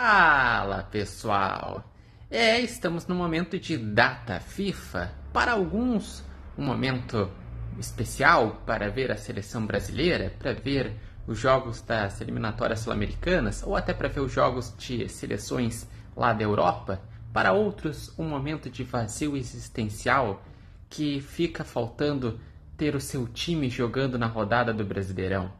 Fala pessoal! É, estamos no momento de data FIFA. Para alguns, um momento especial para ver a seleção brasileira, para ver os jogos das eliminatórias sul-americanas ou até para ver os jogos de seleções lá da Europa. Para outros, um momento de vazio existencial que fica faltando ter o seu time jogando na rodada do Brasileirão.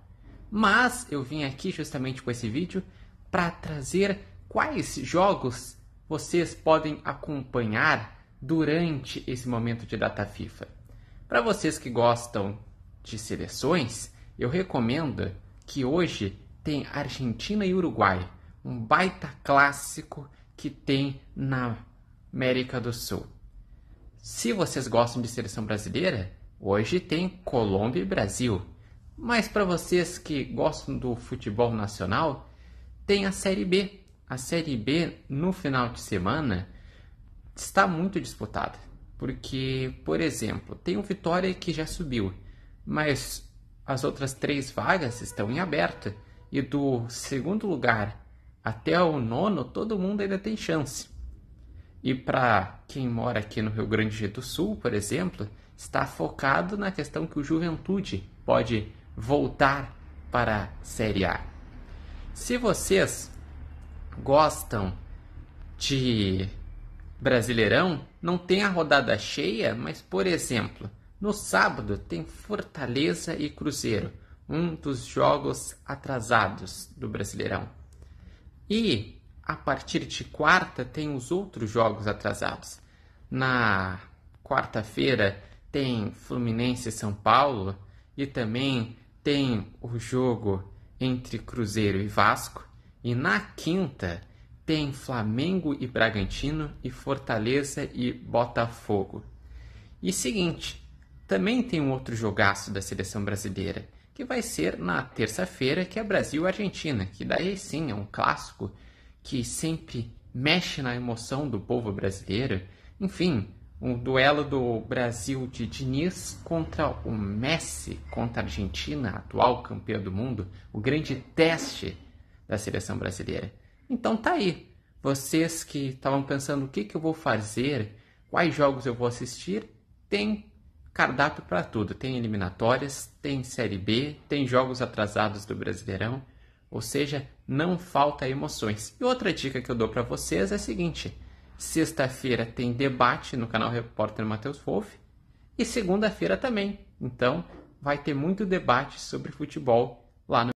Mas eu vim aqui justamente com esse vídeo para trazer quais jogos vocês podem acompanhar durante esse momento de data FIFA. Para vocês que gostam de seleções, eu recomendo que hoje tem Argentina e Uruguai, um baita clássico que tem na América do Sul. Se vocês gostam de seleção brasileira, hoje tem Colômbia e Brasil. Mas para vocês que gostam do futebol nacional, tem a Série B. A Série B, no final de semana, está muito disputada. Porque, por exemplo, tem o Vitória que já subiu, mas as outras três vagas estão em aberto. E do segundo lugar até o nono, todo mundo ainda tem chance. E para quem mora aqui no Rio Grande do Sul, por exemplo, está focado na questão que o Juventude pode voltar para a Série A. Se vocês gostam de Brasileirão, não tem a rodada cheia, mas por exemplo, no sábado tem Fortaleza e Cruzeiro, um dos jogos atrasados do Brasileirão. E a partir de quarta tem os outros jogos atrasados. Na quarta-feira tem Fluminense e São Paulo e também tem o jogo entre Cruzeiro e Vasco. E na quinta tem Flamengo e Bragantino e Fortaleza e Botafogo. E seguinte, também tem um outro jogaço da seleção brasileira, que vai ser na terça-feira, que é Brasil-Argentina, que daí sim é um clássico que sempre mexe na emoção do povo brasileiro. Enfim, um duelo do Brasil de Diniz contra o Messi, contra a Argentina, atual campeão do mundo, o grande teste da seleção brasileira. Então tá aí. Vocês que estavam pensando o que, que eu vou fazer, quais jogos eu vou assistir, tem cardápio para tudo. Tem eliminatórias, tem Série B, tem jogos atrasados do Brasileirão, ou seja, não falta emoções. E outra dica que eu dou para vocês é a seguinte: Sexta-feira tem debate no canal Repórter Matheus Wolff. E segunda-feira também. Então, vai ter muito debate sobre futebol lá no